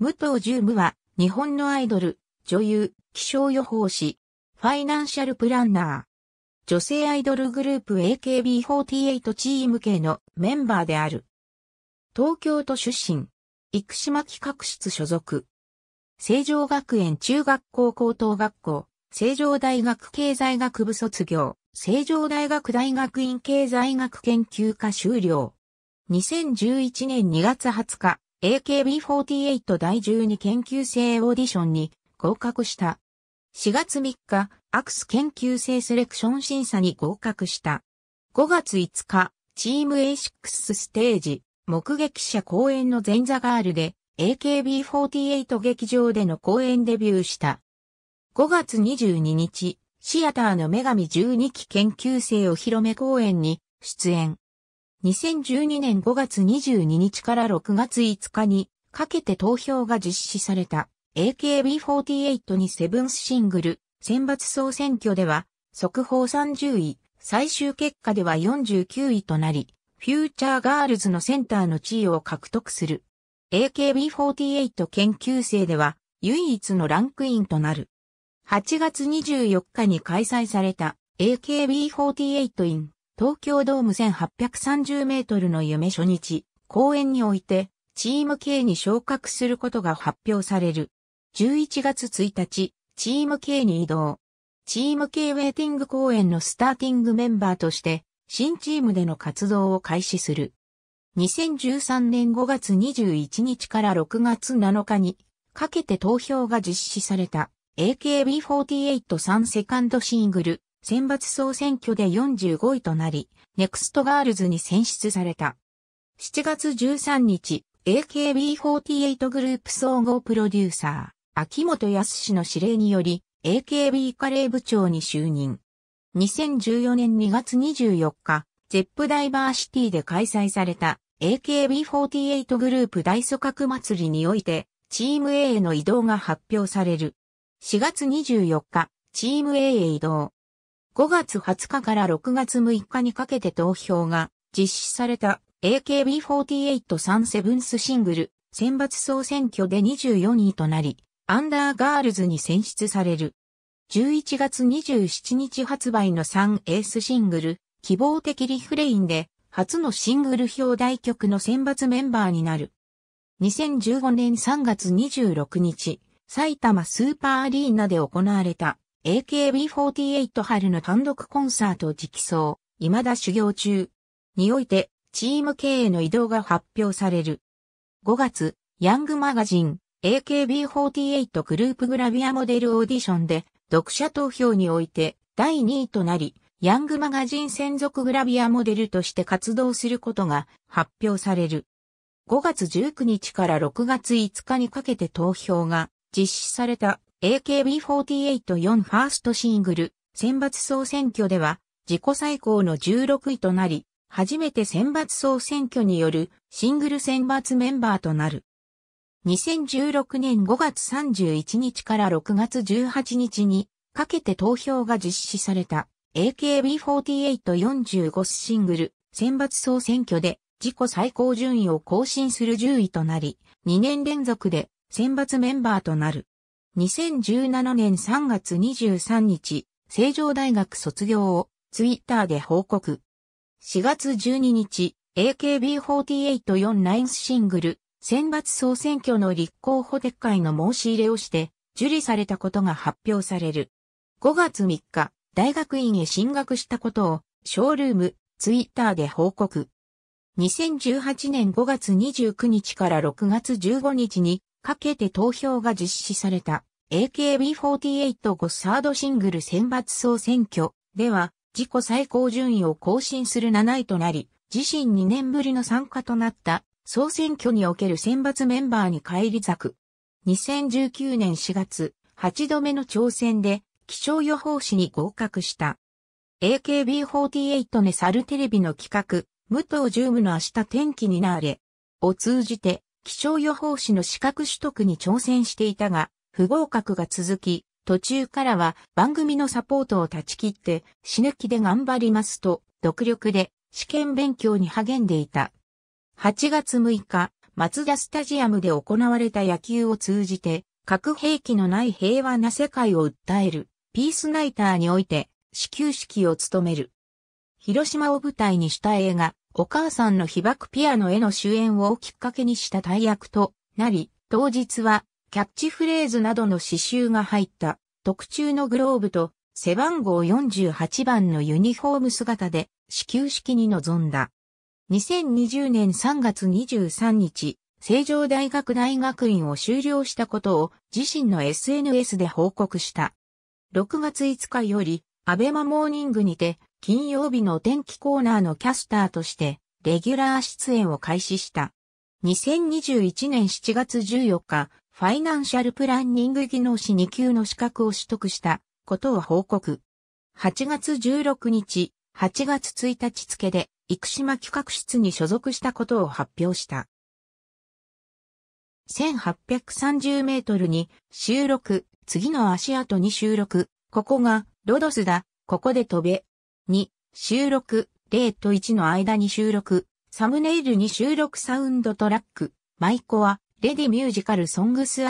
武藤十夢は、日本のアイドル、女優、気象予報士、ファイナンシャルプランナー。女性アイドルグループ AKB48 チーム系のメンバーである。東京都出身。生島企画室所属。成城学園中学校高等学校、成城大学経済学部卒業、成城大学大学院経済学研究科修了。2011年2月20日、AKB48 第12研究生オーディションに合格した。4月3日、アクス研究生セレクション審査に合格した。5月5日、チーム A6 ステージ、目撃者公演の前座ガールで、AKB48 劇場での公演デビューした。5月22日、シアターの女神12期研究生お披露目公演に出演。2012年5月22日から6月5日にかけて投票が実施された AKB48 にセブンスシングル選抜総選挙では速報30位、最終結果では49位となり、フューチャーガールズのセンターの地位を獲得する。AKB48 研究生では唯一のランクインとなる。8月24日に開催された AKB48 in 東京ドーム1830メートルの夢初日、公演において、チーム K に昇格することが発表される。11月1日、チーム K に移動。チーム K ウェイティング公演のスターティングメンバーとして、新チームでの活動を開始する。2013年5月21日から6月7日にかけて投票が実施された AKB483 セカンドシングル選抜総選挙で45位となり、ネクストガールズに選出された。7月13日、AKB48 グループ総合プロデューサー、秋元康の指令により、AKB カレー部長に就任。2014年2月24日、ゼップダイバーシティで開催された AKB48 グループ大祖閣祭りにおいて、チーム A への移動が発表される。4月24日、チーム A へ移動。5月20日から6月6日にかけて投票が実施された AKB48 サセブンスシングル選抜総選挙で24位となり、アンダーガールズに選出される。11月27日発売の3エースシングル、希望的リフレインで、初のシングル表題曲の選抜メンバーになる。2015年3月26日、埼玉スーパーアリーナで行われた AKB48 春の単独コンサート直送、未だ修行中。において、チーム経営の移動が発表される。5月、ヤングマガジン、AKB48 グループグラビアモデルオーディションで、読者投票において、第2位となり、ヤングマガジン専属グラビアモデルとして活動することが発表される。5月19日から6月5日にかけて投票が実施された AKB484 ファーストシングル、選抜総選挙では、自己最高の16位となり、初めて選抜総選挙によるシングル選抜メンバーとなる。2016年5月31日から6月18日にかけて投票が実施された AKB4845 シングル選抜総選挙で自己最高順位を更新する10位となり、2年連続で選抜メンバーとなる。2017年3月23日、成城大学卒業をツイッターで報告。4月12日、AKB484 ナインスシングル、選抜総選挙の立候補撤回の申し入れをして、受理されたことが発表される。5月3日、大学院へ進学したことを、ショールーム、ツイッターで報告。2018年5月29日から6月15日に、かけて投票が実施された AKB48 ゴサードシングル選抜総選挙では自己最高順位を更新する7位となり、自身2年ぶりの参加となった総選挙における選抜メンバーに返り咲く。2019年4月、8度目の挑戦で気象予報士に合格した。AKB48 ネサルテレビの企画、武藤十夢の明日天気になれを通じて気象予報士の資格取得に挑戦していたが、不合格が続き、途中からは番組のサポートを断ち切って死ぬ気で頑張りますと、独力で試験勉強に励んでいた。8月6日、松田スタジアムで行われた野球を通じて、核兵器のない平和な世界を訴える、ピースナイターにおいて、始球式を務める。広島を舞台にした映画、お母さんの被爆ピアノへの主演をきっかけにした大役となり、当日はキャッチフレーズなどの刺繍が入った特注のグローブと背番号48番のユニフォーム姿で始球式に臨んだ。2020年3月23日、成城大学大学院を修了したことを自身の SNS で報告した。6月5日より、アベマモーニングにて、金曜日のお天気コーナーのキャスターとして、レギュラー出演を開始した。2021年7月14日、ファイナンシャルプランニング技能士2級の資格を取得したことを報告。8月16日、8月1日付で、生島企画室に所属したことを発表した。1830メートルに収録、次の足跡に収録、ここがロドスだ、ここで飛べ、2、収録、0と1の間に収録、サムネイルに収録サウンドトラック、マイコア、レディミュージカルソングス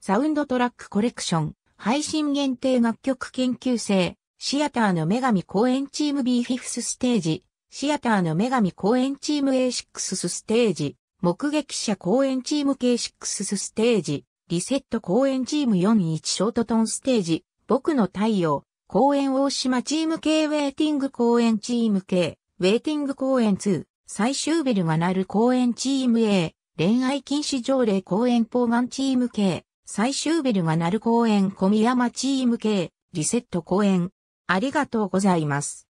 サウンドトラックコレクション、配信限定楽曲研究生、シアターの女神公演チーム B5 ステージ、シアターの女神公演チーム A6 ステージ、目撃者公演チーム K6 ステージ、リセット公演チーム41ショートトンステージ、僕の太陽、公園大島チーム系ウェイティング公園チーム系、ウェイティング公園2、最終ベルが鳴る公園チーム A、恋愛禁止条例公園ポーガンチーム系、最終ベルが鳴る公園小宮山チーム系、リセット公園。ありがとうございます。